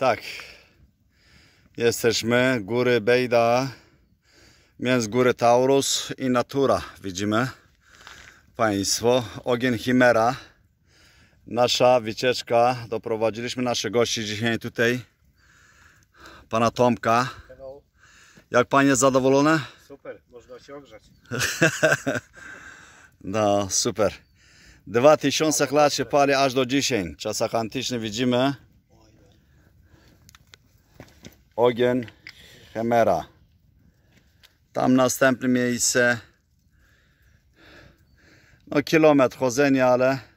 Tak, jesteśmy góry Bejda, między góry Taurus i Natura. Widzimy Państwo, ogień Chimera. Nasza wycieczka, doprowadziliśmy naszych gości dzisiaj tutaj, pana Tomka. Hello. Jak pan jest zadowolony? Super, można się ogrzać. no, super. 2000 lat się pali aż do dzisiaj. W czasach antycznych widzimy ogień, chemera. Tam następne miejsce, no kilometr chodzenia, ale